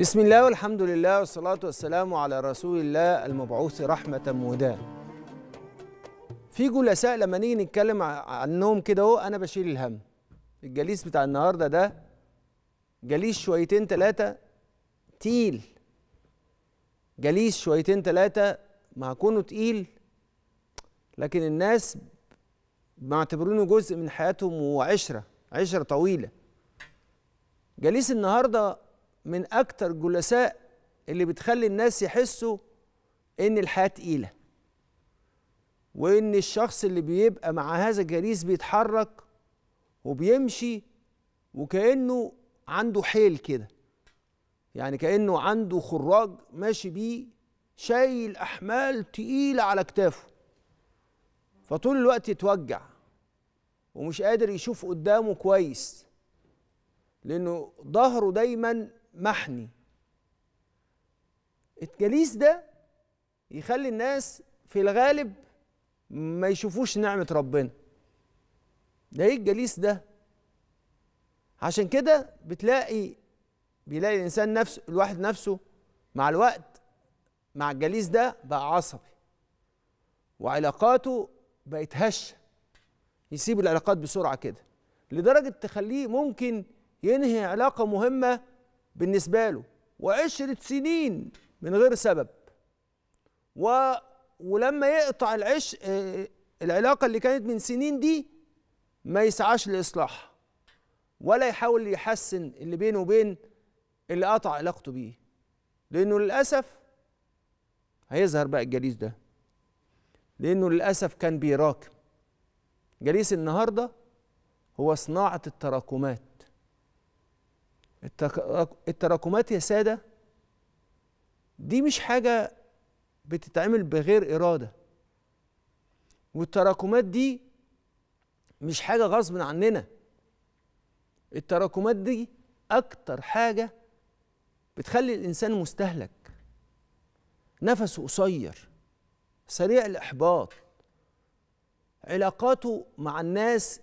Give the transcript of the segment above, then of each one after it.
بسم الله والحمد لله والصلاة والسلام على رسول الله المبعوث رحمة مهداة في جلساء لما نيجي نتكلم عنهم كده اهو أنا بشيل الهم الجليس بتاع النهاردة ده جليس شويتين ثلاثه تقيل جليس شويتين ثلاثه مع كونه تقيل لكن الناس معتبرينه جزء من حياتهم وعشرة عشرة طويلة جليس النهارده من اكتر الجلساء اللي بتخلي الناس يحسوا ان الحياه تقيله وان الشخص اللي بيبقى مع هذا الجليس بيتحرك وبيمشي وكانه عنده حيل كده يعني كانه عنده خراج ماشي بيه شايل احمال تقيله على كتافه فطول الوقت يتوجع ومش قادر يشوف قدامه كويس لانه ظهره دايما محني الجليس ده يخلي الناس في الغالب ما يشوفوش نعمه ربنا ده ايه الجليس ده عشان كده بتلاقي بيلاقي الانسان نفسه الواحد نفسه مع الوقت مع الجليس ده بقى عصبي وعلاقاته بقت هشه يسيب العلاقات بسرعه كده لدرجه تخليه ممكن ينهي علاقة مهمة بالنسبة له وعشرة سنين من غير سبب و ولما يقطع العش العلاقة اللي كانت من سنين دي ما يسعاش لإصلاحها ولا يحاول يحسن اللي بينه وبين اللي قطع علاقته بيه لأنه للأسف هيظهر بقى الجليس ده لأنه للأسف كان بيراكم جليس النهارده هو صناعة التراكمات التراكمات يا سادة دي مش حاجة بتتعمل بغير إرادة والتراكمات دي مش حاجة غصب عننا التراكمات دي أكتر حاجة بتخلي الإنسان مستهلك نفسه قصير سريع الإحباط علاقاته مع الناس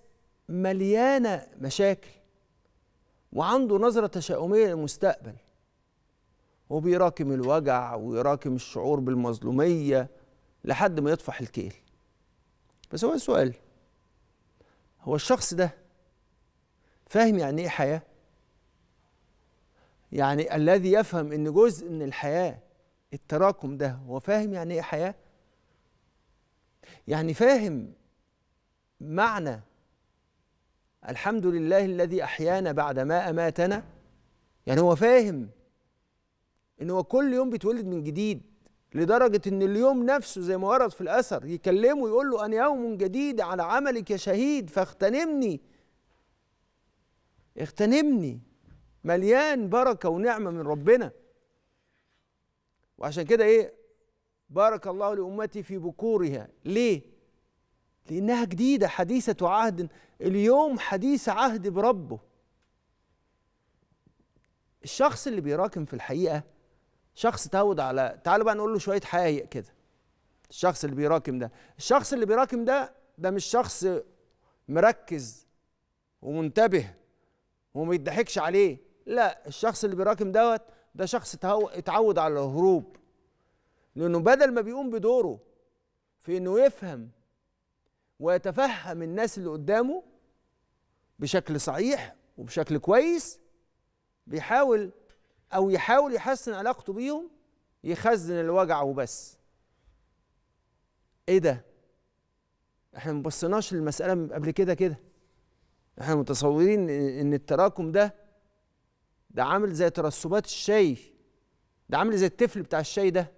مليانة مشاكل وعنده نظرة تشاؤمية للمستقبل وبيراكم الوجع ويراكم الشعور بالمظلومية لحد ما يطفح الكيل بس هو السؤال هو الشخص ده فاهم يعني ايه حياة؟ يعني الذي يفهم ان جزء من الحياة التراكم ده هو فاهم يعني ايه حياة؟ يعني فاهم معنى الحمد لله الذي أحيانا بعد ما أماتنا يعني هو فاهم إن هو كل يوم بيتولد من جديد لدرجة إن اليوم نفسه زي ما ورد في الأثر يكلمه يقول له أن يوم جديد على عملك يا شهيد فاغتنمني اغتنمني مليان بركة ونعمة من ربنا وعشان كده إيه بارك الله لأمتي في بكورها ليه لأنها جديدة حديثة عهد اليوم حديث عهد بربه الشخص اللي بيراكم في الحقيقة شخص تعود على تعالوا بقى نقول له شوية حقائق كده الشخص اللي بيراكم ده الشخص اللي بيراكم ده ده مش شخص مركز ومنتبه وما يضحكش عليه لا الشخص اللي بيراكم دوت ده شخص اتعود على الهروب لانه بدل ما بيقوم بدوره في انه يفهم ويتفهم الناس اللي قدامه بشكل صحيح وبشكل كويس بيحاول او يحاول يحسن علاقته بيهم يخزن الوجع وبس ايه ده احنا ما بصيناش للمساله قبل كده كده احنا متصورين ان التراكم ده ده عامل زي ترسبات الشاي ده عامل زي التفل بتاع الشاي ده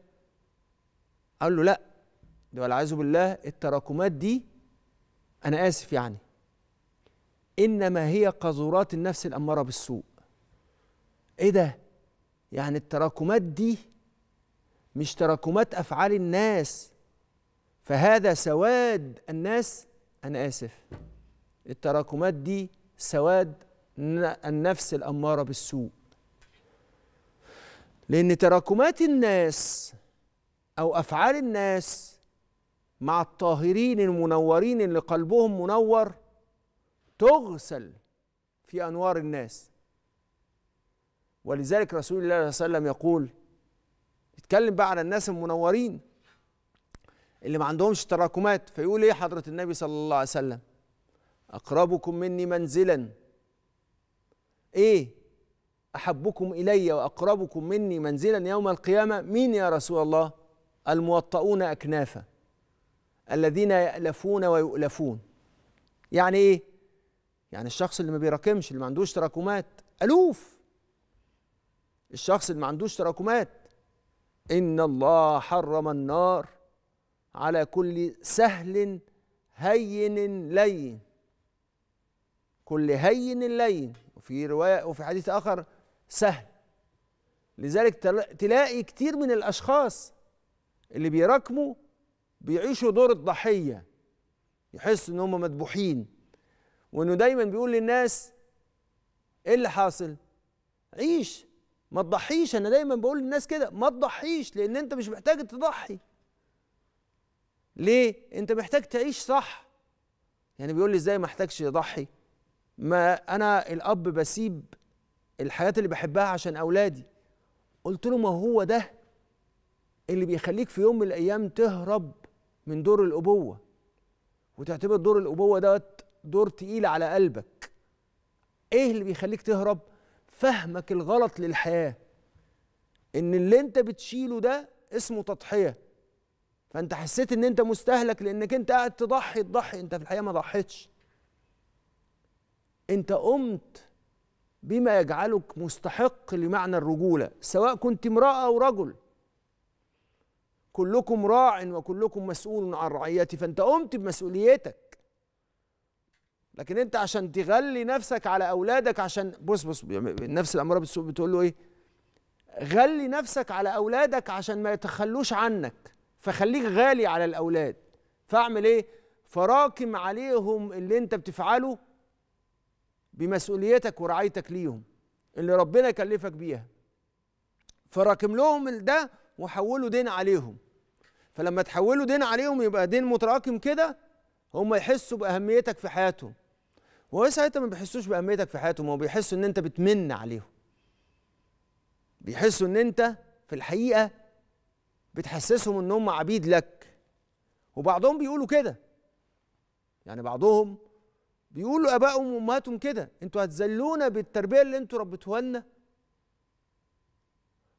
قال له لا ده والعياذ بالله التراكمات دي أنا آسف يعني إنما هي قذورات النفس الأمارة بالسوء إيه ده؟ يعني التراكمات دي مش تراكمات أفعال الناس فهذا سواد الناس أنا آسف التراكمات دي سواد النفس الأمارة بالسوء لأن تراكمات الناس أو أفعال الناس مع الطاهرين المنورين اللي قلبهم منور تغسل في انوار الناس ولذلك رسول الله صلى الله عليه وسلم يقول يتكلم بقى على الناس المنورين اللي ما عندهمش تراكمات فيقول ايه حضره النبي صلى الله عليه وسلم اقربكم مني منزلا ايه احبكم الي واقربكم مني منزلا يوم القيامه مين يا رسول الله الموطؤون اكنافا الذين يألفون ويؤلفون يعني إيه؟ يعني الشخص اللي ما بيراكمش اللي ما عندوش تراكمات ألوف الشخص اللي ما عندوش تراكمات إن الله حرم النار على كل سهل هين لين كل هين لين وفي رواية وفي حديث آخر سهل لذلك تلاقي كتير من الأشخاص اللي بيراكموا بيعيشوا دور الضحيه يحسوا ان هم مذبوحين وانه دايما بيقول للناس ايه اللي حاصل عيش ما تضحيش انا دايما بقول للناس كده ما تضحيش لان انت مش محتاج تضحي ليه انت محتاج تعيش صح يعني بيقول لي ازاي ما احتاجش اضحي ما انا الاب بسيب الحاجات اللي بحبها عشان اولادي قلت له ما هو ده اللي بيخليك في يوم من الايام تهرب من دور الابوه وتعتبر دور الابوه دوت دور تقيل على قلبك ايه اللي بيخليك تهرب فهمك الغلط للحياه ان اللي انت بتشيله ده اسمه تضحيه فانت حسيت ان انت مستهلك لانك انت قاعد تضحي تضحي انت في الحقيقه ما ضحيتش انت قمت بما يجعلك مستحق لمعنى الرجوله سواء كنت امراه او رجل كلكم راع وكلكم مسؤول عن رعيتي فانت قمت بمسؤوليتك لكن انت عشان تغلي نفسك على اولادك عشان بص بص نفس الاماره بتقول بتقول له ايه غلي نفسك على اولادك عشان ما يتخلوش عنك فخليك غالي على الاولاد فاعمل ايه فراكم عليهم اللي انت بتفعله بمسؤوليتك ورعايتك ليهم اللي ربنا كلفك بيها فراكم لهم ده وحوله دين عليهم فلما تحولوا دين عليهم يبقى دين متراكم كده هم يحسوا باهميتك في حياتهم وهو إيه ساعتها ما بيحسوش باهميتك في حياتهم هو بيحسوا ان انت بتمن عليهم بيحسوا ان انت في الحقيقه بتحسسهم ان هم عبيد لك وبعضهم بيقولوا كده يعني بعضهم بيقولوا ابائهم وامهاتهم كده انتوا هتذلونا بالتربيه اللي انتوا ربيتوها لنا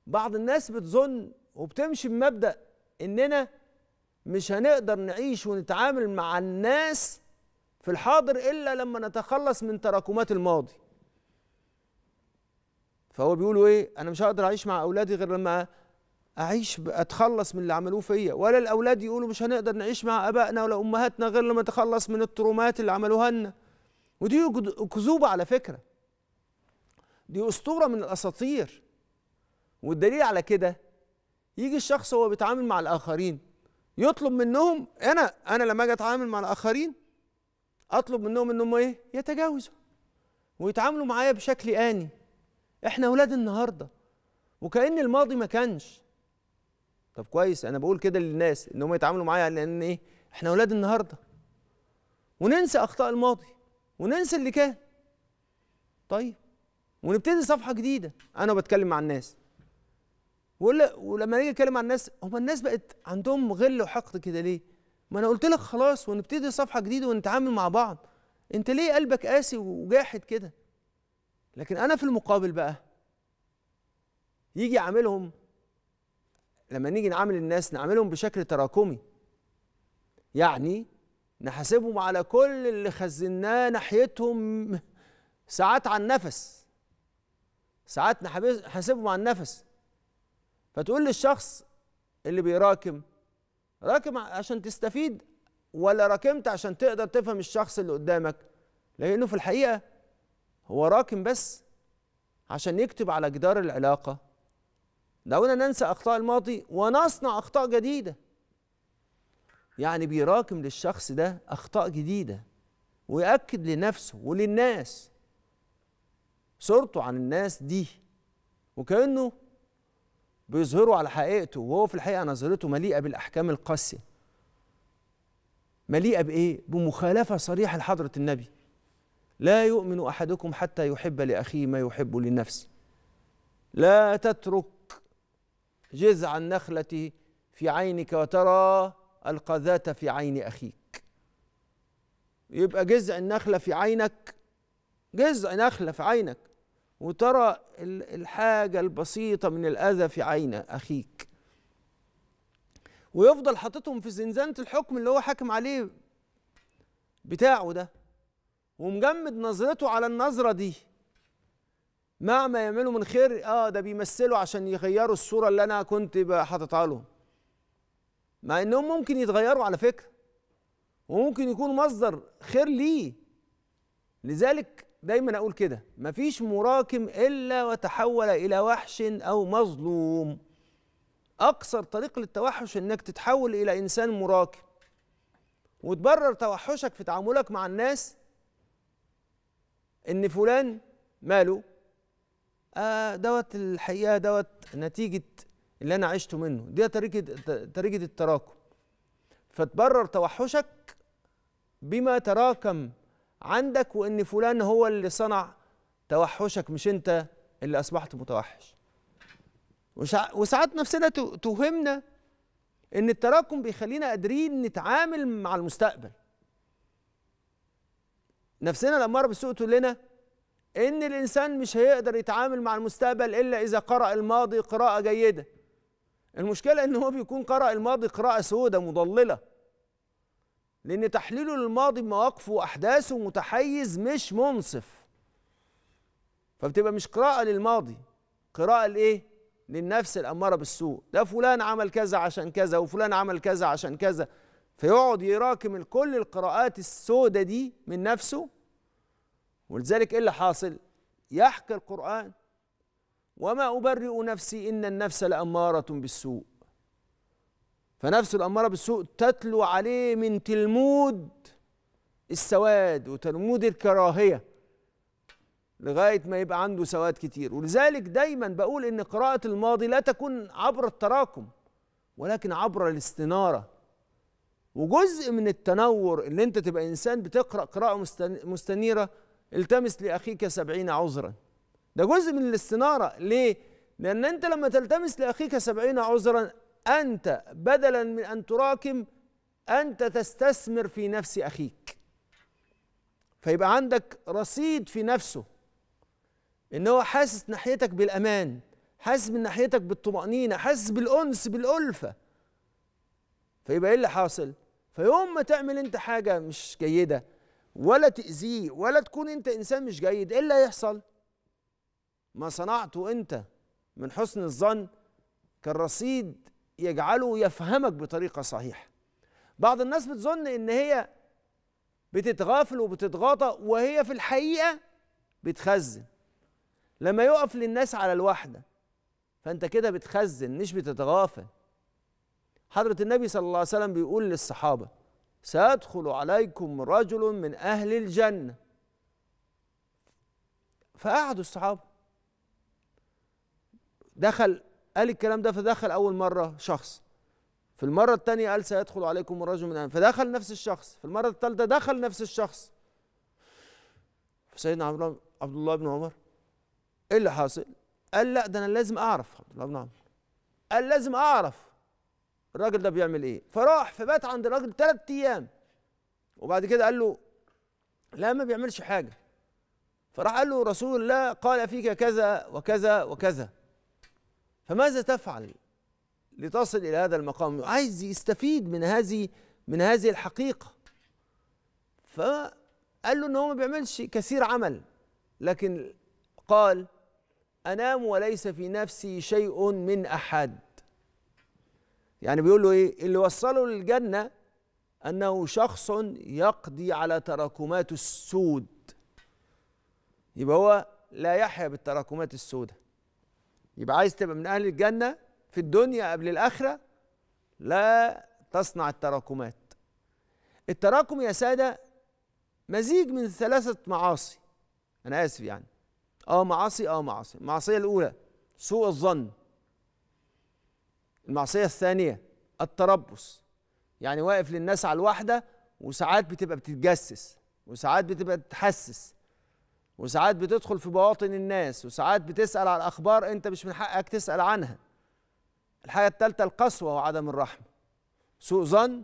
بعض الناس بتظن وبتمشي بمبدا اننا مش هنقدر نعيش ونتعامل مع الناس في الحاضر الا لما نتخلص من تراكمات الماضي فهو بيقولوا ايه انا مش هقدر اعيش مع اولادي غير لما اعيش اتخلص من اللي عملوه فيا ولا الاولاد يقولوا مش هنقدر نعيش مع ابائنا ولا امهاتنا غير لما نتخلص من الترومات اللي عملوها لنا ودي كذوبه على فكره دي اسطوره من الاساطير والدليل على كده يجي الشخص هو بيتعامل مع الاخرين يطلب منهم انا انا لما اجي اتعامل مع الاخرين اطلب منهم انهم ايه يتجاوزوا ويتعاملوا معايا بشكل اني احنا اولاد النهارده وكان الماضي ما كانش طب كويس انا بقول كده للناس ان هم يتعاملوا معايا لان ايه احنا اولاد النهارده وننسى اخطاء الماضي وننسى اللي كان طيب ونبتدي صفحه جديده انا بتكلم مع الناس ولما نيجي نتكلم عن الناس هم الناس بقت عندهم غل وحقد كده ليه؟ ما انا قلت لك خلاص ونبتدي صفحه جديده ونتعامل مع بعض انت ليه قلبك قاسي وجاحد كده؟ لكن انا في المقابل بقى يجي عاملهم لما نيجي نعامل الناس نعاملهم بشكل تراكمي يعني نحاسبهم على كل اللي خزناه ناحيتهم ساعات على النفس ساعات نحاسبهم على النفس فتقول للشخص اللي بيراكم راكم عشان تستفيد ولا راكمت عشان تقدر تفهم الشخص اللي قدامك لانه في الحقيقه هو راكم بس عشان يكتب على جدار العلاقه دعونا ننسى اخطاء الماضي ونصنع اخطاء جديده يعني بيراكم للشخص ده اخطاء جديده ويأكد لنفسه وللناس صورته عن الناس دي وكأنه بيظهره على حقيقته وهو في الحقيقه نظرته مليئه بالاحكام القاسيه مليئه بايه بمخالفه صريحه لحضره النبي لا يؤمن احدكم حتى يحب لاخيه ما يحب لنفسه لا تترك جذع النخله في عينك وترى القذاة في عين اخيك يبقى جذع النخله في عينك جذع نخله في عينك وترى الحاجة البسيطة من الأذى في عين أخيك ويفضل حاططهم في زنزانة الحكم اللي هو حاكم عليه بتاعه ده ومجمد نظرته على النظرة دي مع ما يعملوا من خير اه ده بيمثلوا عشان يغيروا الصورة اللي أنا كنت حاططها لهم مع إنهم ممكن يتغيروا على فكرة وممكن يكون مصدر خير ليه لذلك دايما اقول كده مفيش مراكم الا وتحول الى وحش او مظلوم اقصر طريق للتوحش انك تتحول الى انسان مراكم وتبرر توحشك في تعاملك مع الناس ان فلان ماله آه دوت الحقيقه دوت نتيجه اللي انا عشته منه دي طريقه طريقه التراكم فتبرر توحشك بما تراكم عندك وان فلان هو اللي صنع توحشك مش انت اللي اصبحت متوحش وساعات نفسنا توهمنا ان التراكم بيخلينا قادرين نتعامل مع المستقبل نفسنا الاماره بالسوء تقول لنا ان الانسان مش هيقدر يتعامل مع المستقبل الا اذا قرأ الماضي قراءه جيده المشكله ان هو بيكون قرأ الماضي قراءه سودة مضلله لأن تحليله للماضي بمواقفه وأحداثه متحيز مش منصف فبتبقى مش قراءة للماضي قراءة لإيه؟ للنفس الأمارة بالسوء ده فلان عمل كذا عشان كذا وفلان عمل كذا عشان كذا فيقعد يراكم كل القراءات السودة دي من نفسه ولذلك إيه اللي حاصل؟ يحكي القرآن وما أبرئ نفسي إن النفس لأمارة بالسوء فنفس الأمارة بالسوء تتلو عليه من تلمود السواد وتلمود الكراهية لغاية ما يبقى عنده سواد كتير ولذلك دايما بقول إن قراءة الماضي لا تكون عبر التراكم ولكن عبر الاستنارة وجزء من التنور اللي انت تبقى انسان بتقرا قراءه مستنيره التمس لاخيك سبعين عذرا ده جزء من الاستناره ليه لان انت لما تلتمس لاخيك سبعين عذرا انت بدلا من ان تراكم انت تستثمر في نفس اخيك فيبقى عندك رصيد في نفسه ان هو حاسس ناحيتك بالامان حاسس من ناحيتك بالطمانينه حاسس بالانس بالالفه فيبقى ايه اللي حاصل فيوم ما تعمل انت حاجه مش جيده ولا تاذيه ولا تكون انت انسان مش جيد ايه اللي هيحصل ما صنعته انت من حسن الظن كالرصيد يجعله يفهمك بطريقه صحيحه بعض الناس بتظن ان هي بتتغافل وبتتغاطى وهي في الحقيقه بتخزن لما يقف للناس على الواحده فانت كده بتخزن مش بتتغافل حضره النبي صلى الله عليه وسلم بيقول للصحابه سيدخل عليكم رجل من اهل الجنه فقعدوا الصحابه دخل قال الكلام ده فدخل اول مره شخص في المره الثانيه قال سيدخل عليكم الرجل من الانبياء فدخل نفس الشخص في المره الثالثه دخل نفس الشخص فسيدنا عبد الله بن عمر ايه اللي حاصل قال لا ده انا لازم اعرف عبد الله بن عمر قال لازم اعرف الراجل ده بيعمل ايه فراح فبات عند الراجل ثلاثة ايام وبعد كده قال له لا ما بيعملش حاجه فراح قال له رسول الله قال فيك كذا وكذا وكذا فماذا تفعل لتصل الى هذا المقام عايز يستفيد من هذه من هذه الحقيقه فقال له ان هو ما بيعملش كثير عمل لكن قال انام وليس في نفسي شيء من احد يعني بيقول له ايه اللي وصله للجنه انه شخص يقضي على تراكمات السود يبقى هو لا يحيا بالتراكمات السوده يبقى عايز تبقى من أهل الجنة في الدنيا قبل الآخرة لا تصنع التراكمات التراكم يا سادة مزيج من ثلاثة معاصي أنا آسف يعني آه معاصي آه معاصي المعصية الأولى سوء الظن المعصية الثانية التربص يعني واقف للناس على الواحدة وساعات بتبقى بتتجسس وساعات بتبقى بتتحسس وساعات بتدخل في بواطن الناس وساعات بتسأل على أخبار أنت مش من حقك تسأل عنها الحاجة الثالثة القسوة وعدم الرحمة سوء ظن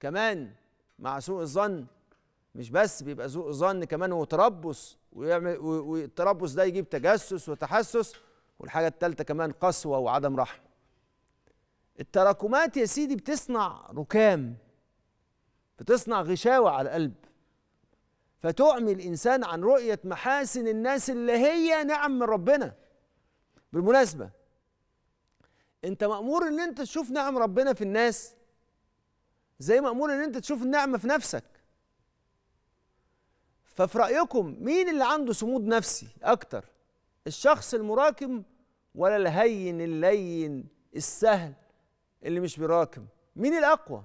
كمان مع سوء الظن مش بس بيبقى سوء ظن كمان وتربص ويعمل والتربص ده يجيب تجسس وتحسس والحاجة الثالثة كمان قسوة وعدم رحمة التراكمات يا سيدي بتصنع ركام بتصنع غشاوة على القلب فتعمي الإنسان عن رؤية محاسن الناس اللي هي نعم من ربنا بالمناسبة أنت مأمور إن أنت تشوف نعم ربنا في الناس زي مأمور إن أنت تشوف النعمة في نفسك ففي رأيكم مين اللي عنده صمود نفسي أكتر الشخص المراكم ولا الهين اللين السهل اللي مش بيراكم مين الأقوى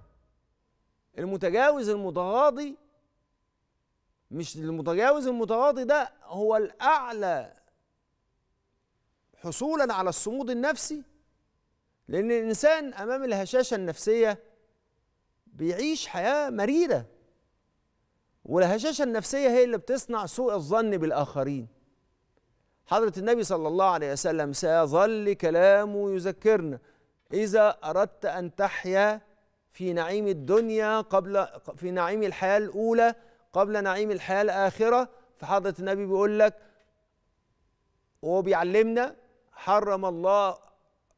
المتجاوز المتغاضي مش المتجاوز المتواضي ده هو الأعلى حصولا على الصمود النفسي لأن الإنسان أمام الهشاشة النفسية بيعيش حياة مريرة والهشاشة النفسية هي اللي بتصنع سوء الظن بالآخرين حضرة النبي صلى الله عليه وسلم سيظل كلامه يذكرنا إذا أردت أن تحيا في نعيم الدنيا قبل في نعيم الحياة الأولى قبل نعيم الحياه الاخره في حضرة النبي بيقول لك وهو بيعلمنا حرم الله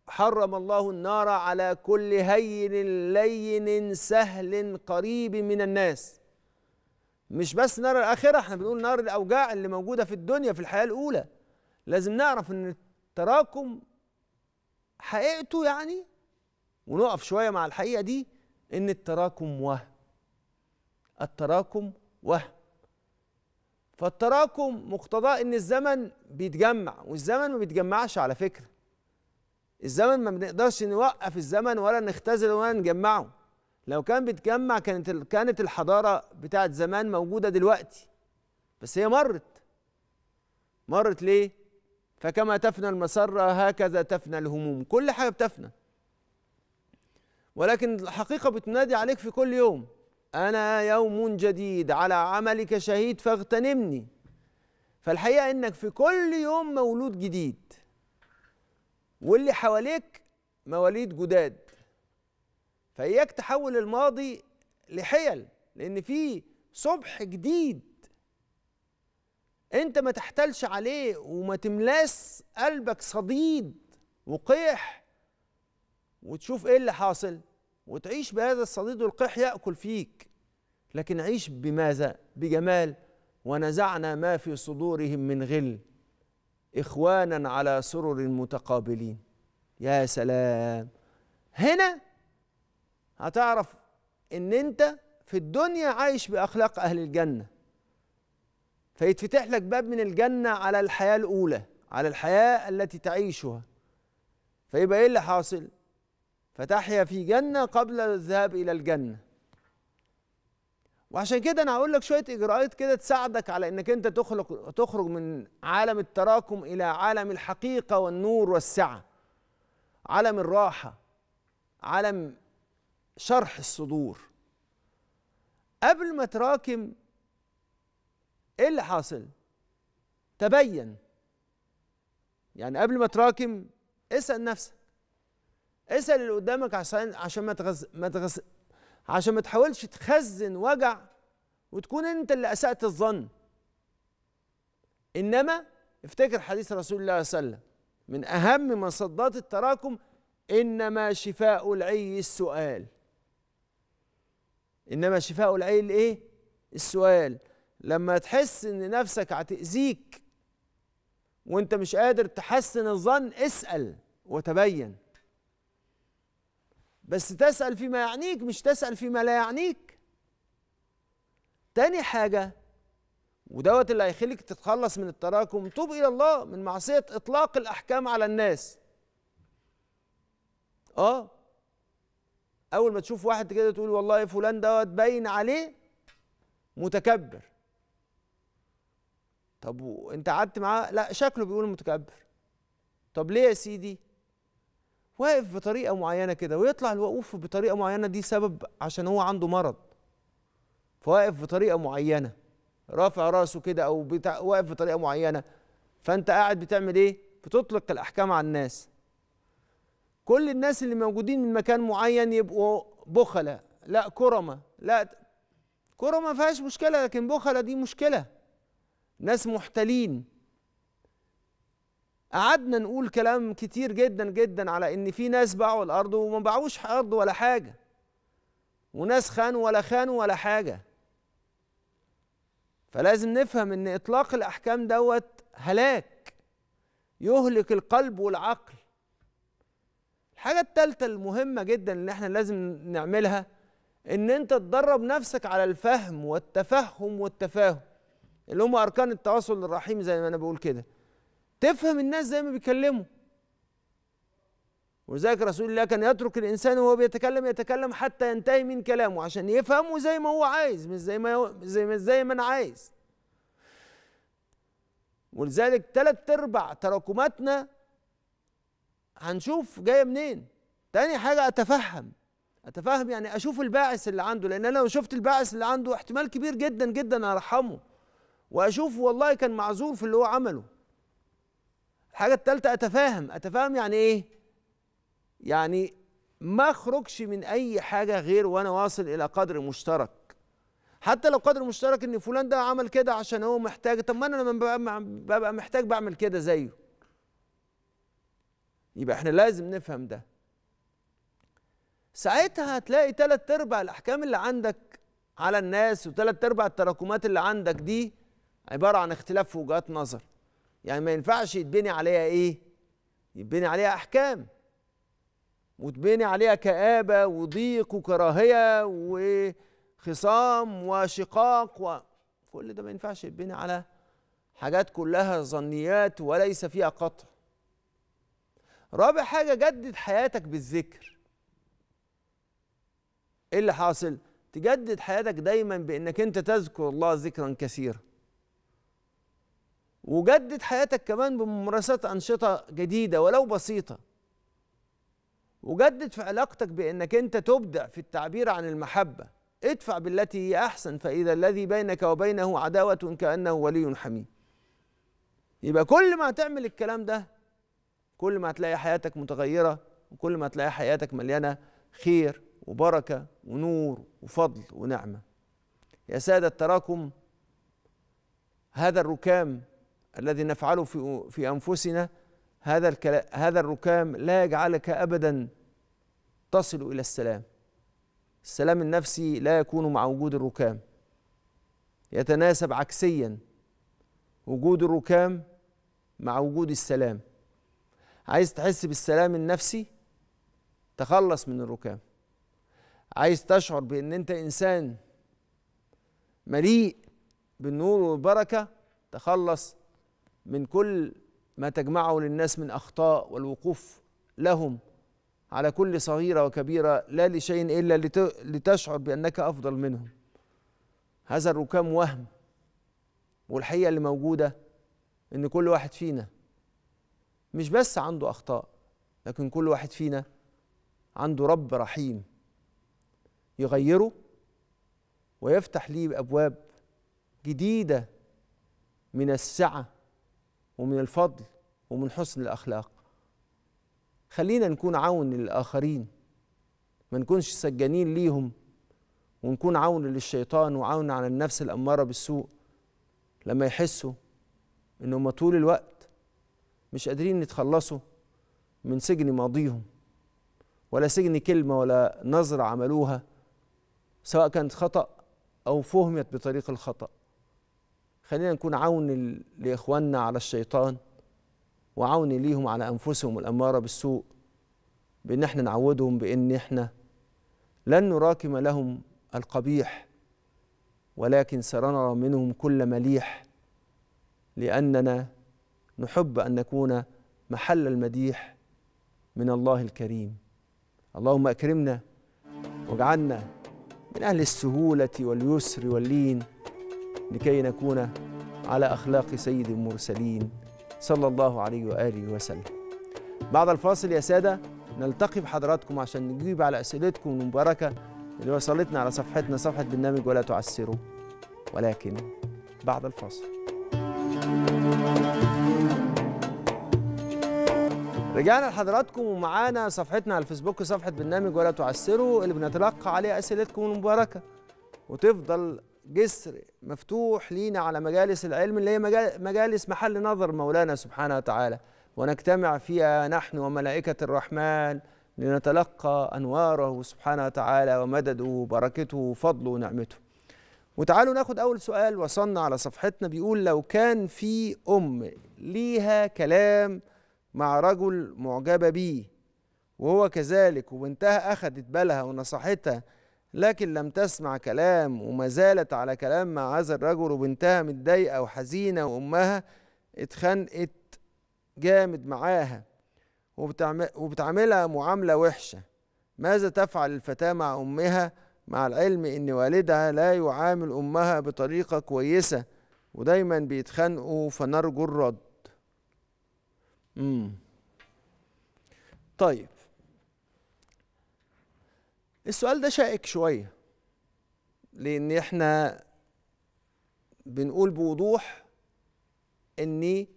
حرم الله النار على كل هين لين سهل قريب من الناس مش بس نار الاخره احنا بنقول نار الاوجاع اللي موجوده في الدنيا في الحياه الاولى لازم نعرف ان التراكم حقيقته يعني ونقف شويه مع الحقيقه دي ان التراكم وهم التراكم وهم فالتراكم مقتضاه ان الزمن بيتجمع والزمن ما بيتجمعش على فكره الزمن ما بنقدرش نوقف الزمن ولا نختزله ولا نجمعه لو كان بيتجمع كانت كانت الحضاره بتاعت زمان موجوده دلوقتي بس هي مرت مرت ليه فكما تفنى المسرة هكذا تفنى الهموم كل حاجة بتفنى ولكن الحقيقة بتنادي عليك في كل يوم أنا يوم جديد على عملك شهيد فاغتنمني فالحقيقة إنك في كل يوم مولود جديد واللي حواليك مواليد جداد فإياك تحول الماضي لحيل لأن في صبح جديد أنت ما تحتلش عليه وما تملاس قلبك صديد وقيح وتشوف إيه اللي حاصل وتعيش بهذا الصديد والقح يأكل فيك لكن عيش بماذا؟ بجمال ونزعنا ما في صدورهم من غل إخوانا على سرر متقابلين يا سلام هنا هتعرف إن أنت في الدنيا عايش بأخلاق أهل الجنة فيتفتح لك باب من الجنة على الحياة الأولى على الحياة التي تعيشها فيبقى إيه اللي حاصل؟ فتحيا في جنة قبل الذهاب إلى الجنة وعشان كده أنا هقول لك شوية إجراءات كده تساعدك على إنك أنت تخلق تخرج من عالم التراكم إلى عالم الحقيقة والنور والسعة عالم الراحة عالم شرح الصدور قبل ما تراكم إيه اللي حاصل؟ تبين يعني قبل ما تراكم اسأل نفسك اسال اللي قدامك عشان عشان ما تغز ما تغز عشان ما تحاولش تخزن وجع وتكون انت اللي اسات الظن انما افتكر حديث رسول الله صلى الله عليه وسلم من اهم مصدات التراكم انما شفاء العي السؤال انما شفاء العي الايه السؤال لما تحس ان نفسك هتاذيك وانت مش قادر تحسن الظن اسال وتبين بس تسأل فيما يعنيك مش تسأل فيما لا يعنيك تاني حاجة ودوت اللي هيخليك تتخلص من التراكم توب إلى الله من معصية إطلاق الأحكام على الناس آه أول ما تشوف واحد كده تقول والله فلان دوت باين عليه متكبر طب وانت قعدت معاه لا شكله بيقول متكبر طب ليه يا سيدي واقف بطريقه معينه كده ويطلع الوقوف بطريقه معينه دي سبب عشان هو عنده مرض فواقف بطريقه معينه رافع راسه كده او بتا... واقف بطريقه معينه فانت قاعد بتعمل ايه بتطلق الاحكام على الناس كل الناس اللي موجودين من مكان معين يبقوا بخلة لا كرمة لا كرمة ما فيهاش مشكلة لكن بخلة دي مشكلة ناس محتلين قعدنا نقول كلام كتير جدا جدا على ان في ناس باعوا الارض وما باعوش ارض ولا حاجه وناس خانوا ولا خانوا ولا حاجه فلازم نفهم ان اطلاق الاحكام دوت هلاك يهلك القلب والعقل الحاجه الثالثه المهمه جدا اللي احنا لازم نعملها ان انت تدرب نفسك على الفهم والتفهم والتفاهم اللي هم اركان التواصل الرحيم زي ما انا بقول كده تفهم الناس زي ما بيكلموا ولذلك رسول الله كان يترك الانسان وهو بيتكلم يتكلم حتى ينتهي من كلامه عشان يفهمه زي ما هو عايز مش زي ما هو زي ما زي ما انا عايز ولذلك ثلاث ارباع تراكماتنا هنشوف جايه منين تاني حاجه اتفهم اتفهم يعني اشوف الباعث اللي عنده لان انا لو شفت الباعث اللي عنده احتمال كبير جدا جدا ارحمه واشوف والله كان معذور في اللي هو عمله الحاجه التالتة اتفاهم اتفاهم يعني ايه يعني ما اخرجش من اي حاجه غير وانا واصل الى قدر مشترك حتى لو قدر مشترك ان فلان ده عمل كده عشان هو محتاج طب ما انا لما ببقى محتاج بعمل كده زيه يبقى احنا لازم نفهم ده ساعتها هتلاقي تلات ارباع الاحكام اللي عندك على الناس وتلات ارباع التراكمات اللي عندك دي عباره عن اختلاف في وجهات نظر يعني ما ينفعش يتبني عليها ايه يتبني عليها احكام وتبني عليها كآبة وضيق وكراهية وخصام وشقاق وكل ده ما ينفعش يتبني على حاجات كلها ظنيات وليس فيها قطع رابع حاجة جدد حياتك بالذكر ايه اللي حاصل تجدد حياتك دايما بانك انت تذكر الله ذكرا كثيرا وجدد حياتك كمان بممارسات أنشطة جديدة ولو بسيطة وجدد في علاقتك بأنك أنت تبدع في التعبير عن المحبة ادفع بالتي هي أحسن فإذا الذي بينك وبينه عداوة كأنه ولي حميم يبقى كل ما تعمل الكلام ده كل ما هتلاقي حياتك متغيرة وكل ما هتلاقي حياتك مليانة خير وبركة ونور وفضل ونعمة يا سادة التراكم هذا الركام الذي نفعله في في انفسنا هذا هذا الركام لا يجعلك ابدا تصل الى السلام السلام النفسي لا يكون مع وجود الركام يتناسب عكسيا وجود الركام مع وجود السلام عايز تحس بالسلام النفسي تخلص من الركام عايز تشعر بان انت انسان مليء بالنور والبركه تخلص من كل ما تجمعه للناس من اخطاء والوقوف لهم على كل صغيره وكبيره لا لشيء الا لتشعر بانك افضل منهم هذا الركام وهم والحقيقه اللي موجوده ان كل واحد فينا مش بس عنده اخطاء لكن كل واحد فينا عنده رب رحيم يغيره ويفتح ليه ابواب جديده من السعه ومن الفضل ومن حسن الأخلاق خلينا نكون عون للآخرين ما نكونش سجانين ليهم ونكون عون للشيطان وعون على النفس الأمارة بالسوء لما يحسوا إن هم طول الوقت مش قادرين يتخلصوا من سجن ماضيهم ولا سجن كلمة ولا نظرة عملوها سواء كانت خطأ أو فهمت بطريق الخطأ خلينا نكون عون لاخواننا على الشيطان وعون ليهم على انفسهم الاماره بالسوء بان احنا نعودهم بان احنا لن نراكم لهم القبيح ولكن سنرى منهم كل مليح لاننا نحب ان نكون محل المديح من الله الكريم اللهم اكرمنا واجعلنا من اهل السهوله واليسر واللين لكي نكون على أخلاق سيد المرسلين صلى الله عليه وآله وسلم بعد الفاصل يا سادة نلتقي بحضراتكم عشان نجيب على أسئلتكم المباركة اللي وصلتنا على صفحتنا صفحة برنامج ولا تعسروا ولكن بعد الفاصل رجعنا لحضراتكم ومعانا صفحتنا على الفيسبوك صفحة برنامج ولا تعسروا اللي بنتلقى عليها أسئلتكم المباركة وتفضل جسر مفتوح لينا على مجالس العلم اللي هي مجالس محل نظر مولانا سبحانه وتعالى ونجتمع فيها نحن وملائكة الرحمن لنتلقى أنواره سبحانه وتعالى ومدده وبركته وفضله ونعمته وتعالوا ناخد أول سؤال وصلنا على صفحتنا بيقول لو كان في أم ليها كلام مع رجل معجبة بيه وهو كذلك وبنتها اخذت بالها ونصحتها لكن لم تسمع كلام وما زالت على كلام مع هذا الرجل وبنتها متضايقة وحزينة وأمها اتخنقت جامد معاها وبتعملها معاملة وحشة ماذا تفعل الفتاة مع أمها مع العلم إن والدها لا يعامل أمها بطريقة كويسة ودايما بيتخانقوا فنرجو الرد مم. طيب السؤال ده شائك شوية لأن احنا بنقول بوضوح ان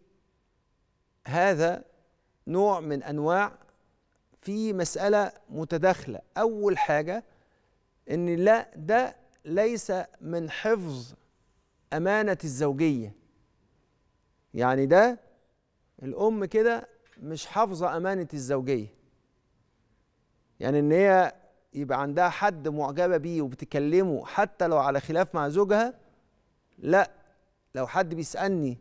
هذا نوع من انواع في مسألة متداخلة أول حاجة ان لا ده ليس من حفظ أمانة الزوجية يعني ده الأم كده مش حافظة أمانة الزوجية يعني ان هي يبقى عندها حد معجبه بيه وبتكلمه حتى لو على خلاف مع زوجها لا لو حد بيسالني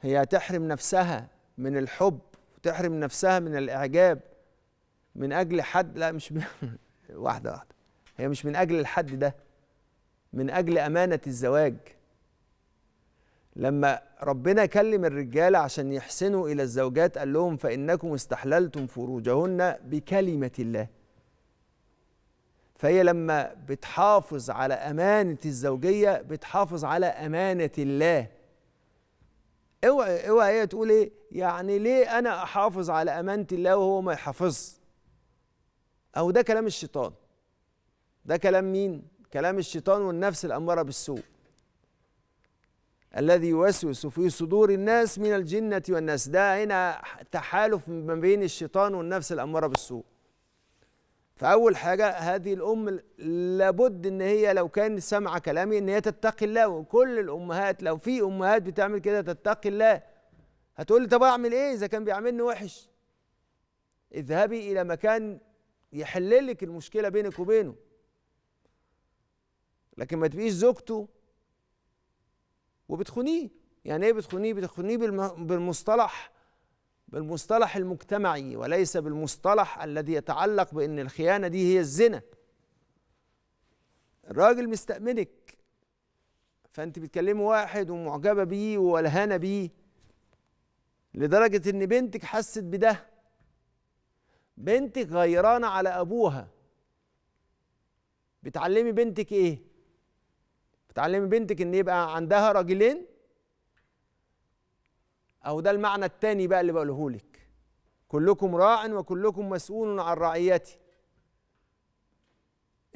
هي هتحرم نفسها من الحب وتحرم نفسها من الاعجاب من اجل حد لا مش واحده واحده هي مش من اجل الحد ده من اجل امانه الزواج لما ربنا كلم الرجاله عشان يحسنوا الى الزوجات قال لهم فانكم استحللتم فروجهن بكلمه الله فهي لما بتحافظ على امانه الزوجيه بتحافظ على امانه الله اوعى اوعى هي تقول ايه يعني ليه انا احافظ على امانه الله وهو ما يحافظش او ده كلام الشيطان ده كلام مين كلام الشيطان والنفس الاماره بالسوء الذي يوسوس في صدور الناس من الجنه والناس ده هنا تحالف ما بين الشيطان والنفس الاماره بالسوء فأول حاجة هذه الأم لابد إن هي لو كانت سامعة كلامي إن هي تتقي الله وكل الأمهات لو في أمهات بتعمل كده تتقي الله هتقول لي طب أعمل إيه إذا كان بيعاملني وحش اذهبي إلى مكان يحل لك المشكلة بينك وبينه لكن ما تبقيش زوجته وبتخونيه يعني إيه بتخونيه بتخونيه بالمصطلح بالمصطلح المجتمعي وليس بالمصطلح الذي يتعلق بأن الخيانة دي هي الزنا الراجل مستأمنك فأنت بتكلمي واحد ومعجبة بيه وولهانة بيه لدرجة أن بنتك حست بده بنتك غيرانة على أبوها بتعلمي بنتك إيه؟ بتعلمي بنتك إن يبقى عندها راجلين أو ده المعنى التاني بقى اللي بقوله لك كلكم راع وكلكم مسؤول عن رعيتي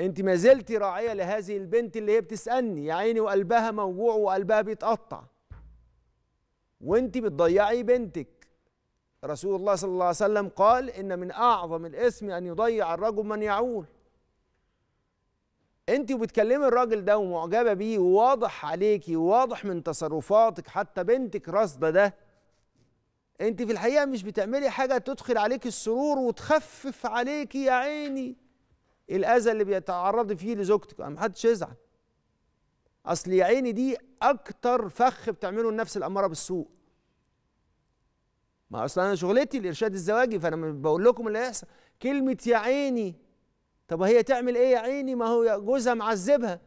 انت ما زلت راعيه لهذه البنت اللي هي بتسالني يا عيني وقلبها موجوع وقلبها بيتقطع وانت بتضيعي بنتك رسول الله صلى الله عليه وسلم قال ان من اعظم الاثم ان يضيع الرجل من يعول انت وبتكلمي الراجل ده ومعجبه بيه وواضح عليكي وواضح من تصرفاتك حتى بنتك رصده ده انت في الحقيقه مش بتعملي حاجه تدخل عليك السرور وتخفف عليك يا عيني الاذى اللي بيتعرضي فيه لزوجتك ما حدش يزعل اصل يا عيني دي اكتر فخ بتعمله النفس الاماره بالسوء ما اصل انا شغلتي الارشاد الزواجي فانا بقول لكم اللي هيحصل كلمه يا عيني طب هي تعمل ايه يا عيني ما هو جوزها معذبها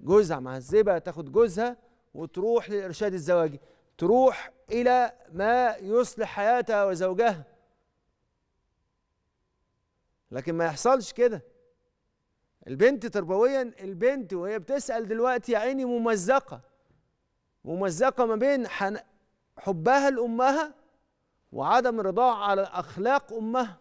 جوزها معذبها تاخد جوزها وتروح للارشاد الزواجي تروح إلى ما يصلح حياتها وزوجها لكن ما يحصلش كده البنت تربويا البنت وهي بتسأل دلوقتي يا عيني ممزقة ممزقة ما بين حبها لأمها وعدم الرضاعة على أخلاق أمها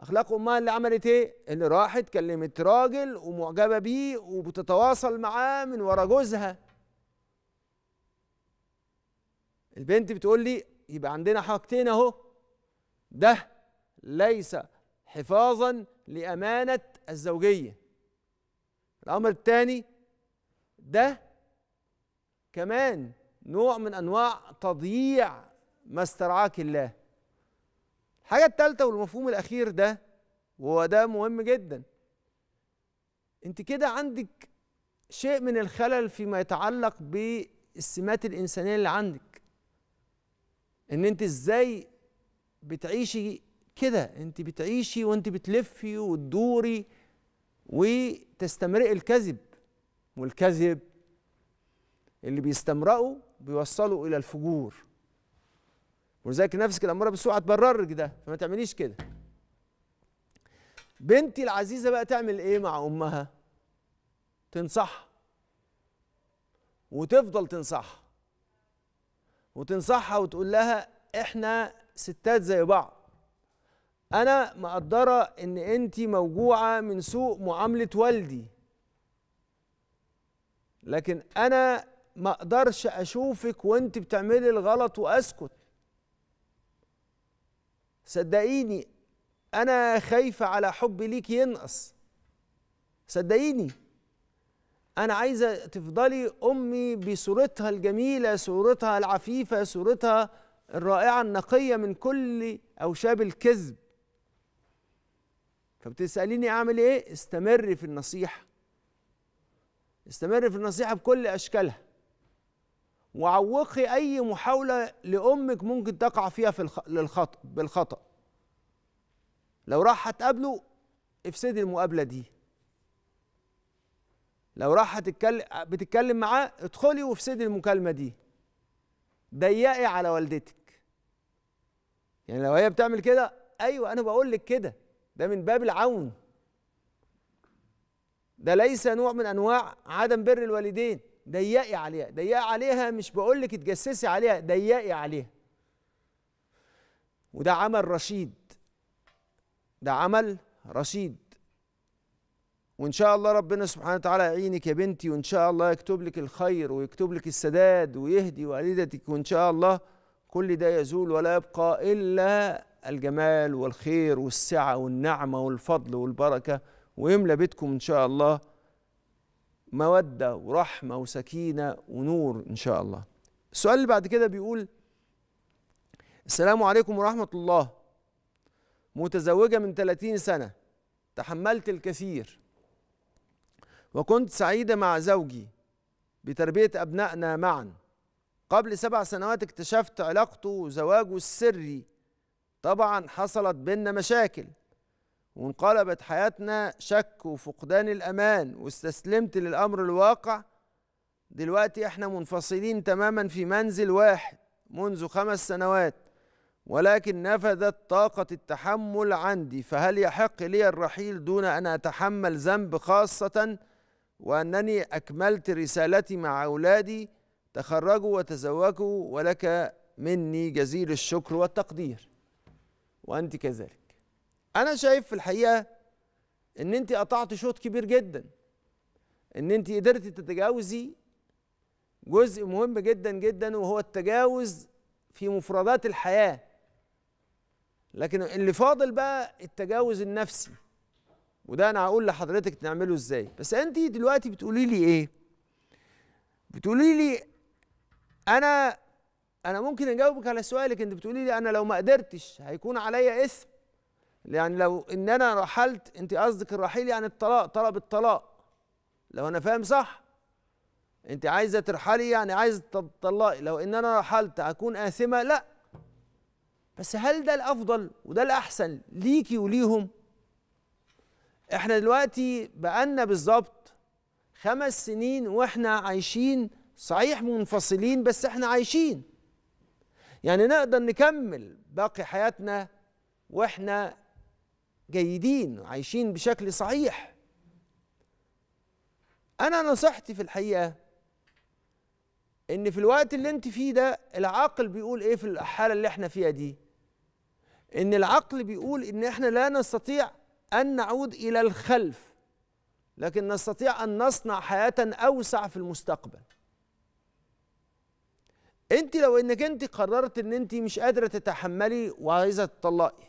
أخلاق أمها اللي عملت إيه؟ اللي راحت كلمت راجل ومعجبة بيه وبتتواصل معاه من ورا جوزها البنت بتقول لي يبقى عندنا حاجتين اهو ده ليس حفاظا لامانه الزوجيه الامر الثاني ده كمان نوع من انواع تضييع ما استرعاك الله الحاجه الثالثه والمفهوم الاخير ده وهو ده مهم جدا انت كده عندك شيء من الخلل فيما يتعلق بالسمات الانسانيه اللي عندك ان انت ازاي بتعيشي كده انت بتعيشي وانت بتلفي وتدوري وتستمرئ الكذب والكذب اللي بيستمرئوا بيوصلوا الى الفجور ولذلك نفسك الاماره بالسوء هتبررك ده فما تعمليش كده بنتي العزيزه بقى تعمل ايه مع امها تنصحها وتفضل تنصحها وتنصحها وتقول لها احنا ستات زي بعض انا مقدره ان انت موجوعه من سوء معامله والدي لكن انا ما اقدرش اشوفك وانت بتعملي الغلط واسكت صدقيني انا خايفه على حبي ليك ينقص صدقيني انا عايزه تفضلي امي بصورتها الجميله صورتها العفيفه صورتها الرائعه النقيه من كل اوشاب الكذب فبتساليني اعمل ايه استمري في النصيحه استمري في النصيحه بكل اشكالها وعوقي اي محاوله لامك ممكن تقع فيها في للخطأ بالخطا لو راح هتقابله افسدي المقابله دي لو راح هتتكلم بتتكلم معاه ادخلي وافسدي المكالمه دي ضيقي على والدتك يعني لو هي بتعمل كده ايوه انا بقول لك كده ده من باب العون ده ليس نوع من انواع عدم بر الوالدين ضيقي عليها ضيقي عليها مش بقول لك اتجسسي عليها ضيقي عليها وده عمل رشيد ده عمل رشيد وان شاء الله ربنا سبحانه وتعالى يعينك يا بنتي وان شاء الله يكتب لك الخير ويكتب لك السداد ويهدي والدتك وان شاء الله كل ده يزول ولا يبقى الا الجمال والخير والسعه والنعمه والفضل والبركه ويملى بيتكم ان شاء الله موده ورحمه وسكينه ونور ان شاء الله. السؤال اللي بعد كده بيقول السلام عليكم ورحمه الله متزوجه من 30 سنه تحملت الكثير وكنت سعيدة مع زوجي بتربية أبنائنا معا قبل سبع سنوات اكتشفت علاقته وزواجه السري طبعا حصلت بينا مشاكل وانقلبت حياتنا شك وفقدان الأمان واستسلمت للأمر الواقع دلوقتي احنا منفصلين تماما في منزل واحد منذ خمس سنوات ولكن نفذت طاقة التحمل عندي فهل يحق لي الرحيل دون أن أتحمل ذنب خاصة وأنني أكملت رسالتي مع أولادي تخرجوا وتزوجوا ولك مني جزيل الشكر والتقدير وأنت كذلك أنا شايف في الحقيقة أن أنت قطعت شوط كبير جدا أن أنت قدرتي تتجاوزي جزء مهم جدا جدا وهو التجاوز في مفردات الحياه لكن اللي فاضل بقى التجاوز النفسي وده انا هقول لحضرتك تعمله ازاي بس انت دلوقتي بتقولي لي ايه بتقولي لي انا انا ممكن اجاوبك على سؤالك انت بتقولي لي انا لو ما قدرتش هيكون عليا اسم يعني لو ان انا رحلت انت قصدك الرحيل يعني الطلاق طلب الطلاق لو انا فاهم صح انت عايزه ترحلي يعني عايزه تطلقي لو ان انا رحلت هكون اثمه لا بس هل ده الافضل وده الاحسن ليكي وليهم احنا دلوقتي بقالنا بالظبط خمس سنين واحنا عايشين صحيح منفصلين بس احنا عايشين يعني نقدر نكمل باقي حياتنا واحنا جيدين عايشين بشكل صحيح انا نصيحتي في الحقيقه ان في الوقت اللي انت فيه ده العقل بيقول ايه في الحاله اللي احنا فيها دي ان العقل بيقول ان احنا لا نستطيع أن نعود إلى الخلف لكن نستطيع أن نصنع حياة أوسع في المستقبل أنت لو أنك أنت قررت أن أنت مش قادرة تتحملي وعايزة تطلقي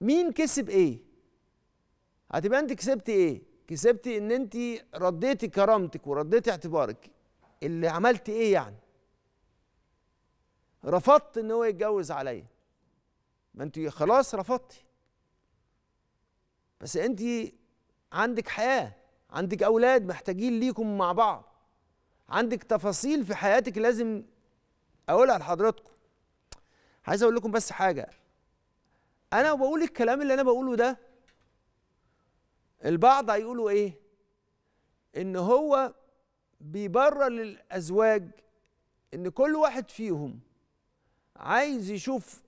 مين كسب إيه؟ هتبقى أنت كسبت إيه؟ كسبت أن أنت رديتي كرامتك ورديتي اعتبارك اللي عملت إيه يعني؟ رفضت أن هو يتجوز عليا ما انت خلاص رفضتي بس انت عندك حياه عندك اولاد محتاجين ليكم مع بعض عندك تفاصيل في حياتك لازم اقولها لحضراتكم عايز اقول لكم بس حاجه انا بقول الكلام اللي انا بقوله ده البعض هيقولوا ايه ان هو بيبرر للازواج ان كل واحد فيهم عايز يشوف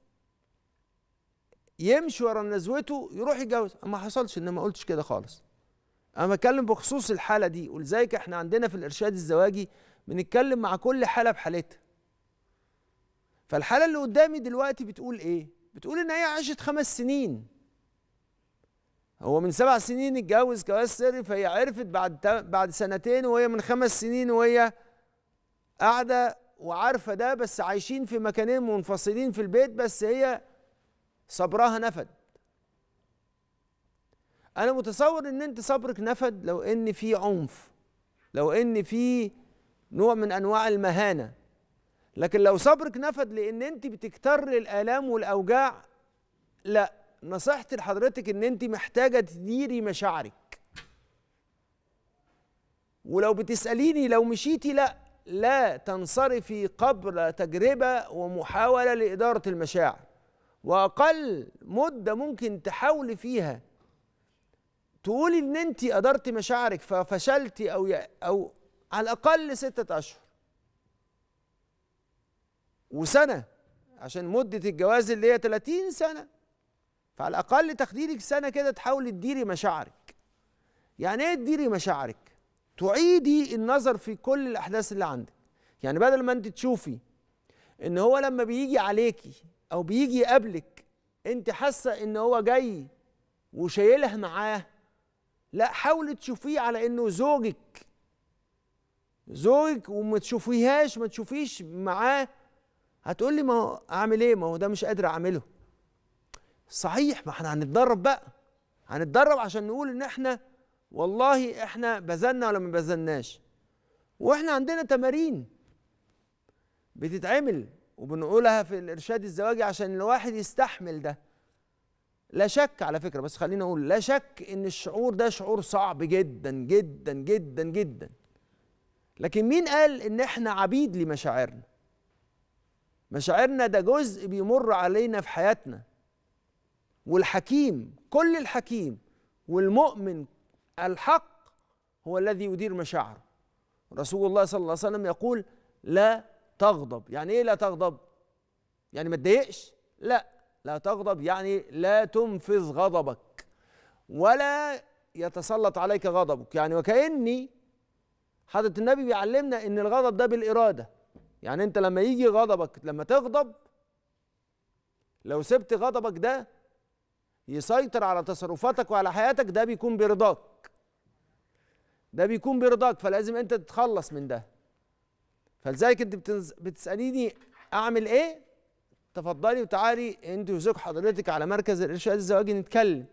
يمشي ورا نزوته يروح يتجوز ما حصلش ان ما قلتش كده خالص انا بتكلم بخصوص الحاله دي ولذلك احنا عندنا في الارشاد الزواجي بنتكلم مع كل حاله بحالتها فالحاله اللي قدامي دلوقتي بتقول ايه بتقول ان هي عاشت خمس سنين هو من سبع سنين اتجوز جواز سري فهي عرفت بعد بعد سنتين وهي من خمس سنين وهي قاعده وعارفه ده بس عايشين في مكانين منفصلين في البيت بس هي صبرها نفد انا متصور ان انت صبرك نفد لو ان في عنف لو ان في نوع من انواع المهانه لكن لو صبرك نفد لان انت بتكتر الالام والاوجاع لا نصيحتي لحضرتك ان انت محتاجه تديري مشاعرك ولو بتساليني لو مشيتي لا لا تنصرفي قبل تجربه ومحاوله لاداره المشاعر واقل مده ممكن تحاولي فيها تقولي ان انت ادرتي مشاعرك ففشلتي او او على الاقل ستة اشهر وسنه عشان مده الجواز اللي هي 30 سنه فعلى الاقل تاخديلك سنه كده تحاولي تديري مشاعرك يعني ايه تديري مشاعرك تعيدي النظر في كل الاحداث اللي عندك يعني بدل ما انت تشوفي ان هو لما بيجي عليكي او بيجي يقابلك انت حاسه ان هو جاي وشايلها معاه لا حاولي تشوفيه على انه زوجك زوجك وما تشوفيهاش ما تشوفيش معاه هتقول لي ما هو اعمل ايه ما هو ده مش قادر اعمله صحيح ما احنا هنتدرب بقى هنتدرب عشان نقول ان احنا والله احنا بذلنا ولا ما بذلناش واحنا عندنا تمارين بتتعمل وبنقولها في الارشاد الزواجي عشان الواحد يستحمل ده لا شك على فكره بس خلينا اقول لا شك ان الشعور ده شعور صعب جدا جدا جدا جدا لكن مين قال ان احنا عبيد لمشاعرنا مشاعرنا ده جزء بيمر علينا في حياتنا والحكيم كل الحكيم والمؤمن الحق هو الذي يدير مشاعره رسول الله صلى الله عليه وسلم يقول لا تغضب يعني ايه لا تغضب يعني ما تضايقش لا لا تغضب يعني لا تنفذ غضبك ولا يتسلط عليك غضبك يعني وكأني حضرة النبي بيعلمنا ان الغضب ده بالإرادة يعني انت لما يجي غضبك لما تغضب لو سبت غضبك ده يسيطر على تصرفاتك وعلى حياتك ده بيكون برضاك ده بيكون برضاك فلازم انت تتخلص من ده فلذلك انت بتنز... بتساليني اعمل ايه تفضلي وتعالي انت وزوج حضرتك على مركز الارشاد الزواجي نتكلم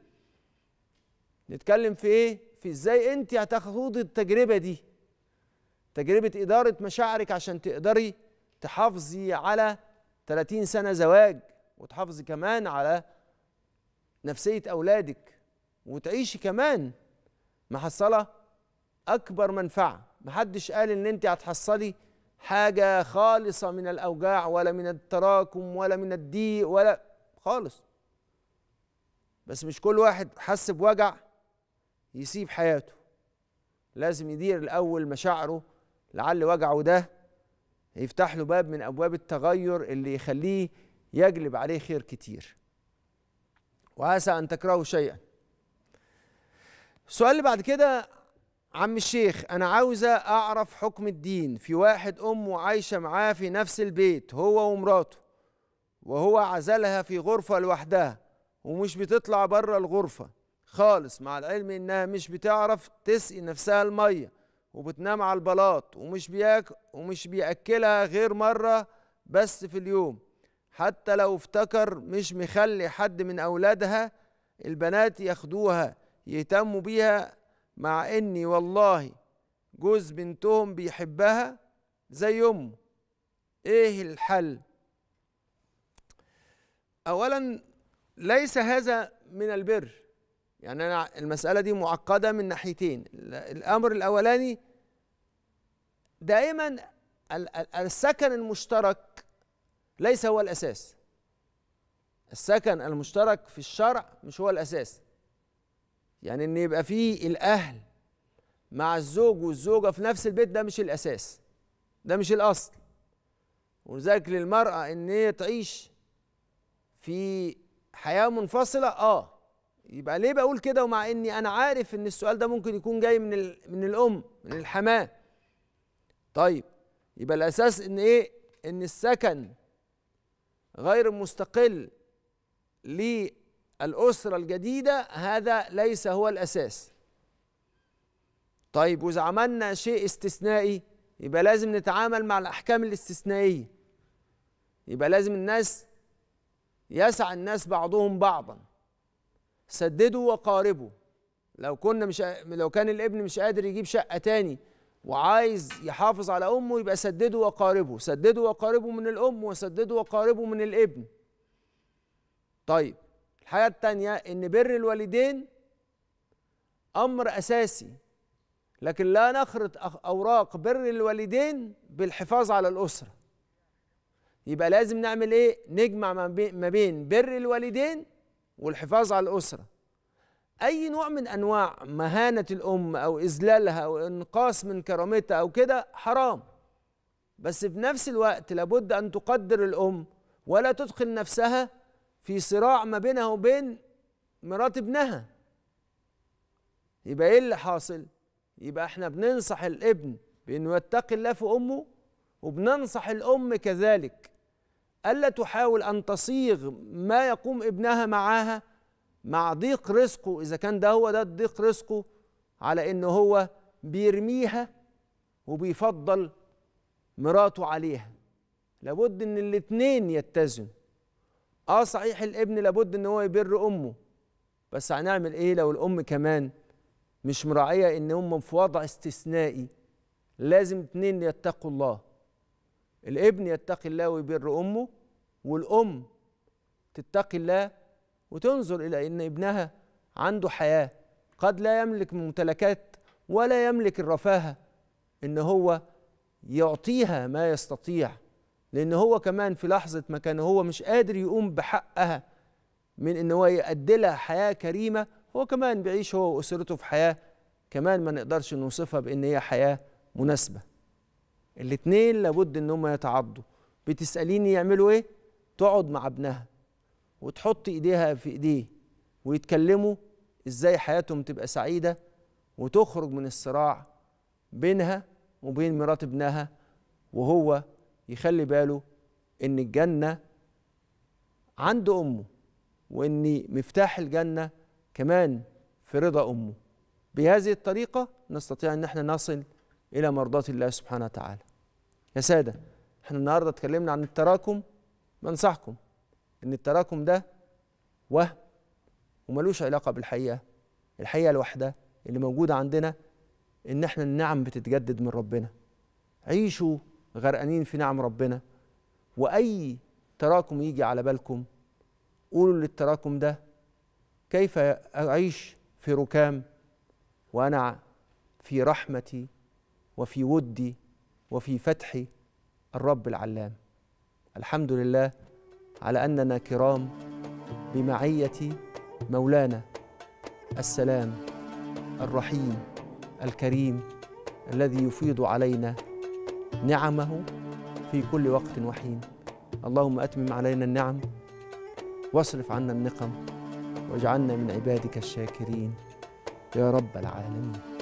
نتكلم في ايه في ازاي انت هتخوضي التجربه دي تجربه اداره مشاعرك عشان تقدري تحافظي على 30 سنه زواج وتحافظي كمان على نفسيه اولادك وتعيشي كمان محصله اكبر منفعه محدش قال ان انت هتحصلي حاجة خالصة من الأوجاع ولا من التراكم ولا من الضيق ولا خالص بس مش كل واحد حس بوجع يسيب حياته لازم يدير الأول مشاعره لعل وجعه ده يفتح له باب من أبواب التغير اللي يخليه يجلب عليه خير كتير وعسى أن تكرهوا شيئا السؤال اللي بعد كده عم الشيخ أنا عاوزة أعرف حكم الدين في واحد أمه عايشة معاه في نفس البيت هو ومراته وهو عزلها في غرفة لوحدها ومش بتطلع بره الغرفة خالص مع العلم إنها مش بتعرف تسقي نفسها المية وبتنام على البلاط ومش بياكل ومش بيأكلها غير مرة بس في اليوم حتى لو افتكر مش مخلي حد من أولادها البنات ياخدوها يهتموا بيها مع اني والله جوز بنتهم بيحبها زي امه ايه الحل اولا ليس هذا من البر يعني انا المساله دي معقده من ناحيتين الامر الاولاني دائما السكن المشترك ليس هو الاساس السكن المشترك في الشرع مش هو الاساس يعني ان يبقى في الاهل مع الزوج والزوجه في نفس البيت ده مش الاساس ده مش الاصل ولذلك للمراه ان هي تعيش في حياه منفصله اه يبقى ليه بقول كده ومع اني انا عارف ان السؤال ده ممكن يكون جاي من من الام من الحماه طيب يبقى الاساس ان ايه ان السكن غير مستقل ليه الأسرة الجديدة هذا ليس هو الأساس طيب وإذا عملنا شيء استثنائي يبقى لازم نتعامل مع الأحكام الاستثنائية يبقى لازم الناس يسعى الناس بعضهم بعضا سددوا وقاربوا لو كنا مش لو كان الابن مش قادر يجيب شقة تاني وعايز يحافظ على امه يبقى سددوا وقاربوا سددوا وقاربوا من الام وسددوا وقاربوا من الابن طيب الحاجة التانية إن بر الوالدين أمر أساسي لكن لا نخرط أوراق بر الوالدين بالحفاظ على الأسرة يبقى لازم نعمل إيه؟ نجمع ما بين بر الوالدين والحفاظ على الأسرة أي نوع من أنواع مهانة الأم أو إذلالها أو إنقاص من كرامتها أو كده حرام بس في نفس الوقت لابد أن تقدر الأم ولا تدخل نفسها في صراع ما بينها وبين مرات ابنها يبقى ايه اللي حاصل يبقى احنا بننصح الابن بانه يتقي الله في امه وبننصح الام كذلك الا تحاول ان تصيغ ما يقوم ابنها معاها مع ضيق رزقه اذا كان ده هو ده ضيق رزقه على ان هو بيرميها وبيفضل مراته عليها لابد ان الاتنين يتزنوا اه صحيح الابن لابد ان هو يبر امه بس هنعمل ايه لو الام كمان مش مراعيه ان هم في وضع استثنائي لازم اتنين يتقوا الله الابن يتقي الله ويبر امه والام تتقي الله وتنظر الى ان ابنها عنده حياه قد لا يملك ممتلكات ولا يملك الرفاهه ان هو يعطيها ما يستطيع لأن هو كمان في لحظة ما كان هو مش قادر يقوم بحقها من إن هو يأدي لها حياة كريمة هو كمان بيعيش هو وأسرته في حياة كمان ما نقدرش نوصفها بإن هي حياة مناسبة الاتنين لابد إن هم يتعضوا بتسأليني يعملوا إيه؟ تقعد مع ابنها وتحط إيديها في إيديه ويتكلموا إزاي حياتهم تبقى سعيدة وتخرج من الصراع بينها وبين مرات ابنها وهو يخلي باله ان الجنه عند امه وان مفتاح الجنه كمان في رضا امه بهذه الطريقه نستطيع ان احنا نصل الى مرضاه الله سبحانه وتعالى يا ساده احنا النهارده اتكلمنا عن التراكم بنصحكم ان التراكم ده وهم وملوش علاقه بالحقيقه الحقيقه الواحده اللي موجوده عندنا ان احنا النعم بتتجدد من ربنا عيشوا غرقانين في نعم ربنا واي تراكم يجي على بالكم قولوا للتراكم ده كيف اعيش في ركام وانا في رحمتي وفي ودي وفي فتحي الرب العلام الحمد لله على اننا كرام بمعيه مولانا السلام الرحيم الكريم الذي يفيض علينا نعمه في كل وقت وحين اللهم أتمم علينا النعم واصرف عنا النقم واجعلنا من عبادك الشاكرين يا رب العالمين